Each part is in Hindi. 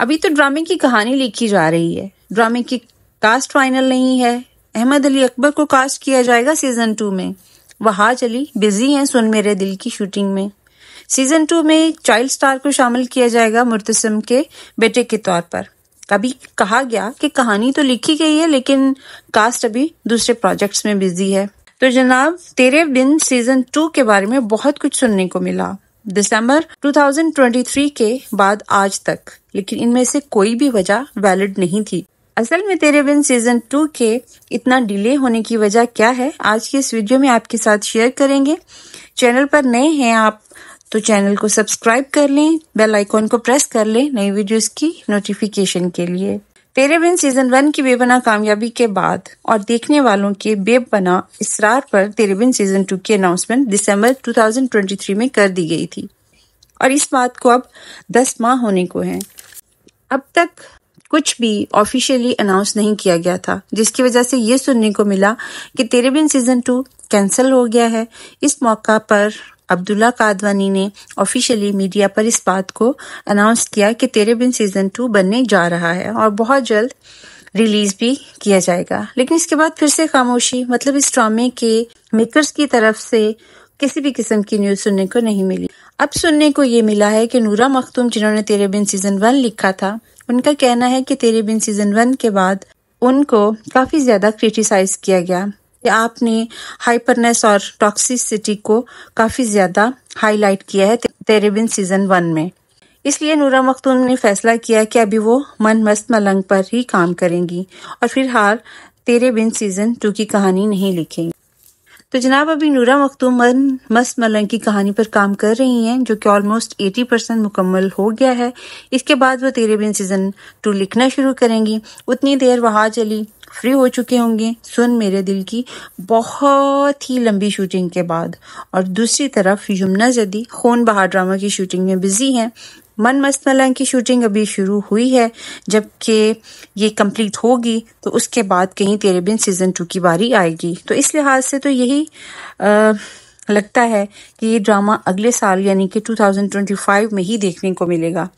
अभी तो ड्रामे की कहानी लिखी जा रही है ड्रामे की कास्ट फाइनल नहीं है अहमद अली अकबर को कास्ट किया जाएगा सीजन टू में वहा चली बिजी हैं सुन मेरे दिल की शूटिंग में सीजन टू में चाइल्ड स्टार को शामिल किया जाएगा मुर्तसम के बेटे के तौर पर कभी कहा गया कि कहानी तो लिखी गई है लेकिन कास्ट अभी दूसरे प्रोजेक्ट्स में बिजी है तो जनाब तेरे बिन सीजन टू के बारे में बहुत कुछ सुनने को मिला दिसंबर 2023 के बाद आज तक लेकिन इनमें से कोई भी वजह वैलिड नहीं थी असल में तेरे बिन सीजन टू के इतना डिले होने की वजह क्या है आज के इस वीडियो में आपके साथ शेयर करेंगे चैनल पर नए हैं आप तो चैनल को सब्सक्राइब कर लें बेल आइकॉन को प्रेस कर लें नई वीडियोस की नोटिफिकेशन के लिए तेरे बिन सीजन वन की बेबना कामयाबी के बाद और देखने वालों के बेबना इसरार पर तेरे बिन सीजन टू की अनाउंसमेंट दिसंबर 2023 में कर दी गई थी और इस बात को अब 10 माह होने को है अब तक कुछ भी ऑफिशियली अनाउंस नहीं किया गया था जिसकी वजह से ये सुनने को मिला कि तेरे बिन सीजन टू कैंसिल हो गया है इस मौका पर अब्दुल्ला कादवानी ने ऑफिशियली मीडिया पर इस बात को अनाउंस किया कि तेरे बिन सीज़न टू बनने जा रहा है और बहुत जल्द रिलीज भी किया जाएगा लेकिन इसके बाद फिर से खामोशी मतलब इस ड्रामे के मेकर्स की तरफ से किसी भी किस्म की न्यूज सुनने को नहीं मिली अब सुनने को ये मिला है कि नूरा मखतूम जिन्होंने तेरे बिन सीजन वन लिखा था उनका कहना है कि तेरे बिन सीजन वन के बाद उनको काफी ज्यादा क्रिटिसाइज किया गया कि आपने हाइपरनेस और टॉक्सिसिटी को काफ़ी ज़्यादा हाईलाइट किया है तेरेबिन सीजन वन में इसलिए नूरा मखतूम ने फैसला किया कि अभी वो मन मस्त मलंग पर ही काम करेंगी और फिर हार तेरे बिन सीजन टू की कहानी नहीं लिखेंगी तो जनाब अभी नूरा मखतूम मस मलन की कहानी पर काम कर रही हैं जो कि ऑलमोस्ट 80 परसेंट मुकम्मल हो गया है इसके बाद वो तेरे बिन सीज़न टू लिखना शुरू करेंगी उतनी देर वहाँ चली फ्री हो चुके होंगे सुन मेरे दिल की बहुत ही लंबी शूटिंग के बाद और दूसरी तरफ यमुना जदी खून बहा ड्रामा की शूटिंग में बिजी हैं मन मसनला की शूटिंग अभी शुरू हुई है जबकि ये कंप्लीट होगी तो उसके बाद कहीं तेरे बिन सीज़न टू की बारी आएगी तो इस लिहाज से तो यही आ, लगता है कि ये ड्रामा अगले साल यानी कि 2025 में ही देखने को मिलेगा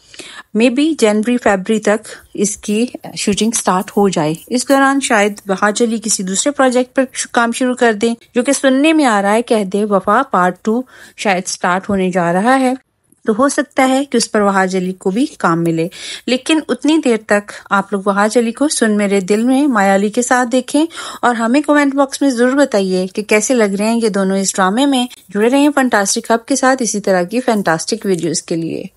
मे बी जनवरी फरवरी तक इसकी शूटिंग स्टार्ट हो जाए इस दौरान शायद बहाज अली किसी दूसरे प्रोजेक्ट पर काम शुरू कर दें जो कि सुनने में आ रहा है कह दे वफा पार्ट टू शायद स्टार्ट होने जा रहा है तो हो सकता है कि उस पर वहाज अली को भी काम मिले लेकिन उतनी देर तक आप लोग वहाज अली को सुन मेरे दिल में मायाली के साथ देखें और हमें कमेंट बॉक्स में ज़रूर बताइए कि कैसे लग रहे हैं ये दोनों इस ड्रामे में जुड़े हैं फंटास्टिक हब के साथ इसी तरह की फैंटास्टिक वीडियोज़ के लिए